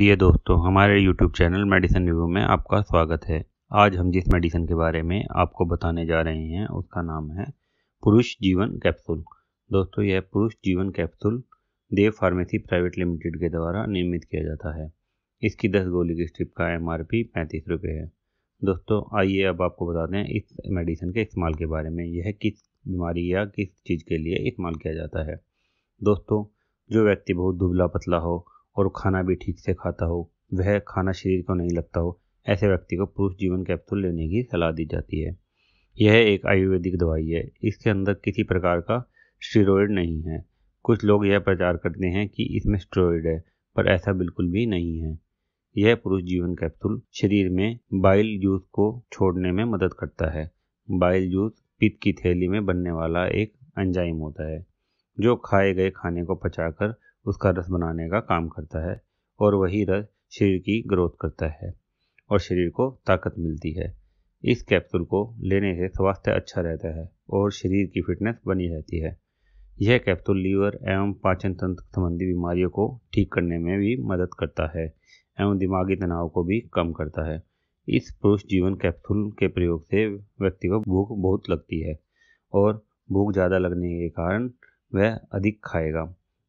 प्रिय दोस्तों हमारे YouTube चैनल मेडिसिन रिव्यू में आपका स्वागत है आज हम जिस मेडिसिन के बारे में आपको बताने जा रहे हैं उसका नाम है पुरुष जीवन कैप्सूल दोस्तों यह Purush Jeevan capsule Dev pharmacy private limited के द्वारा निर्मित किया जाता है इसकी दस गोली की स्ट्रिप का एम आर पी पैंतीस रुपये है दोस्तों आइए अब आपको बता दें इस मेडिसिन के इस्तेमाल के बारे में यह किस बीमारी या किस चीज़ के लिए इस्तेमाल किया जाता है दोस्तों जो व्यक्ति बहुत दुबला पतला हो और खाना भी ठीक से खाता हो वह खाना शरीर को नहीं लगता हो ऐसे व्यक्ति को पुरुष जीवन कैप्सूल लेने की सलाह दी जाती है यह एक आयुर्वेदिक दवाई है इसके अंदर किसी प्रकार का स्टीरोयड नहीं है कुछ लोग यह प्रचार करते हैं कि इसमें स्टेरॉयड है पर ऐसा बिल्कुल भी नहीं है यह पुरुष जीवन कैप्सूल शरीर में बाइल जूस को छोड़ने में मदद करता है बाइल जूस पित्त की थैली में बनने वाला एक एंजाइम होता है जो खाए गए खाने को पचाकर उसका रस बनाने का काम करता है और वही रस शरीर की ग्रोथ करता है और शरीर को ताकत मिलती है इस कैप्सूल को लेने से स्वास्थ्य अच्छा रहता है और शरीर की फिटनेस बनी रहती है यह कैप्सूल लीवर एवं पाचन तंत्र संबंधी बीमारियों को ठीक करने में भी मदद करता है एवं दिमागी तनाव को भी कम करता है इस पुरुष जीवन कैप्सूल के प्रयोग से व्यक्ति को भूख बहुत लगती है और भूख ज़्यादा लगने के कारण वह अधिक खाएगा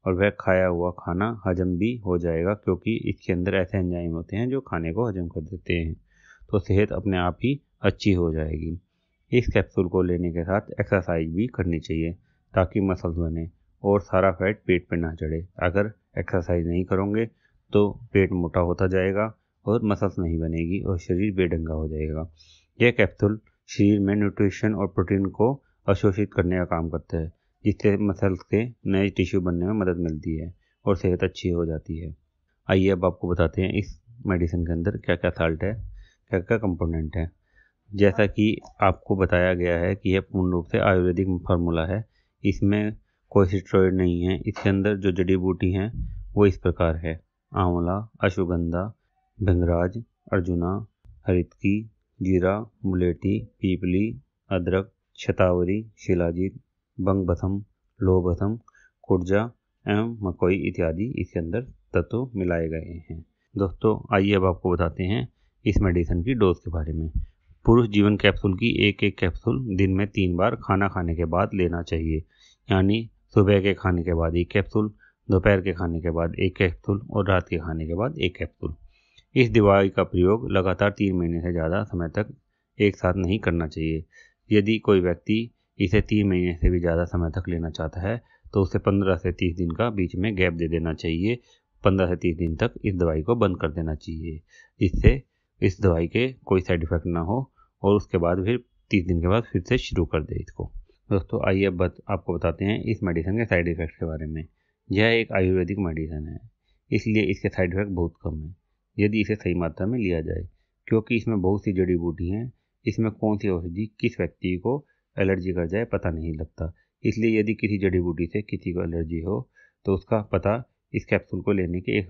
और वह खाया हुआ खाना हजम भी हो जाएगा क्योंकि इसके अंदर ऐसे एंजाइम होते हैं जो खाने को हजम कर देते हैं तो सेहत अपने आप ही अच्छी हो जाएगी इस कैप्सूल को लेने के साथ एक्सरसाइज भी करनी चाहिए ताकि मसल्स बने और सारा फैट पेट पर ना चढ़े अगर एक्सरसाइज नहीं करोगे तो पेट मोटा होता जाएगा और मसल्स नहीं बनेगी और शरीर बेढंगा हो जाएगा यह कैप्सूल शरीर में न्यूट्रिशन और प्रोटीन को अवशोषित करने का काम करता है जिससे मसल से नए टिश्यू बनने में मदद मिलती है और सेहत अच्छी हो जाती है आइए अब आपको बताते हैं इस मेडिसिन के अंदर क्या क्या साल्ट है क्या क्या कंपोनेंट है जैसा कि आपको बताया गया है कि यह पूर्ण रूप से आयुर्वेदिक फार्मूला है इसमें कोई स्टेरॉयड नहीं है इसके अंदर जो जड़ी बूटी हैं वो इस प्रकार है आंवला अश्वगंधा भंगराज अर्जुना हरितकी जीरा मुलेटी पीपली अदरक शतावरी शिलाजीत बंगबथम लोहबथम कुर्जा एवं मकोई इत्यादि इसके अंदर तत्व मिलाए गए हैं दोस्तों आइए अब आपको बताते हैं इस मेडिसिन की डोज के बारे में पुरुष जीवन कैप्सूल की एक एक कैप्सूल दिन में तीन बार खाना खाने के बाद लेना चाहिए यानी सुबह के खाने के बाद एक कैप्सूल दोपहर के खाने के बाद एक कैप्सूल और रात के खाने के बाद एक कैप्सूल इस दवाई का प्रयोग लगातार तीन महीने से ज़्यादा समय तक एक साथ नहीं करना चाहिए यदि कोई व्यक्ति इसे तीन महीने से भी ज़्यादा समय तक लेना चाहता है तो उसे पंद्रह से तीस दिन का बीच में गैप दे देना चाहिए पंद्रह से तीस दिन तक इस दवाई को बंद कर देना चाहिए इससे इस दवाई के कोई साइड इफ़ेक्ट ना हो और उसके बाद फिर तीस दिन के बाद फिर से शुरू कर दे इसको दोस्तों आइए अब बत, आपको बताते हैं इस मेडिसिन के साइड इफ़ेक्ट के बारे में यह एक आयुर्वेदिक मेडिसिन है इसलिए इसके साइड इफ़ेक्ट बहुत कम है यदि इसे सही मात्रा में लिया जाए क्योंकि इसमें बहुत सी जड़ी बूटी हैं इसमें कौन सी औषधि किस व्यक्ति को एलर्जी कर जाए पता नहीं लगता इसलिए यदि किसी जड़ी बूटी से किसी को एलर्जी हो तो उसका पता इस कैप्सूल को लेने के एक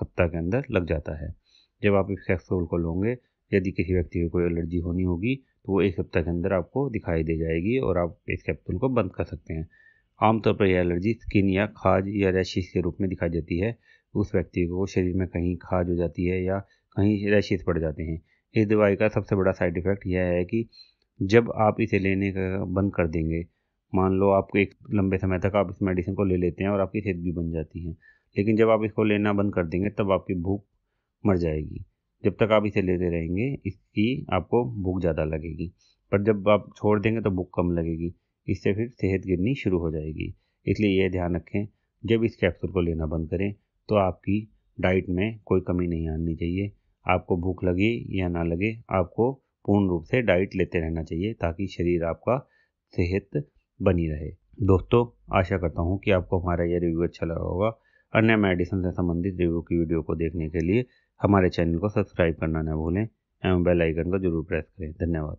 सप्ताह के अंदर लग जाता है जब आप इस कैप्सूल को लोगे यदि किसी व्यक्ति को कोई एलर्जी होनी होगी तो वो एक सप्ताह के अंदर आपको दिखाई दे जाएगी और आप इस कैप्सूल को बंद कर सकते हैं आमतौर पर यह एलर्जी स्किन या खाज या रैशिस के रूप में दिखाई देती है उस व्यक्ति को शरीर में कहीं खाज हो जाती है या कहीं रैशिस पड़ जाते हैं इस दवाई का सबसे बड़ा साइड इफ़ेक्ट यह है कि जब आप इसे लेने का बंद कर देंगे मान लो आपको एक लंबे समय तक आप इस मेडिसिन को ले लेते हैं और आपकी सेहत भी बन जाती है लेकिन जब आप इसको लेना बंद कर देंगे तब आपकी भूख मर जाएगी जब तक आप इसे लेते रहेंगे इसकी आपको भूख ज़्यादा लगेगी पर जब आप छोड़ देंगे तो भूख कम लगेगी इससे फिर सेहत गिरनी शुरू हो जाएगी इसलिए यह ध्यान रखें जब इस कैप्सूल को लेना बंद करें तो आपकी डाइट में कोई कमी नहीं आनी चाहिए आपको भूख लगे या ना लगे आपको पूर्ण रूप से डाइट लेते रहना चाहिए ताकि शरीर आपका सेहत बनी रहे दोस्तों आशा करता हूँ कि आपको हमारा यह रिव्यू अच्छा लगा होगा अन्य मेडिसिन से संबंधित रिव्यू की वीडियो को देखने के लिए हमारे चैनल को सब्सक्राइब करना न भूलें एवं बेल आइकन को जरूर प्रेस करें धन्यवाद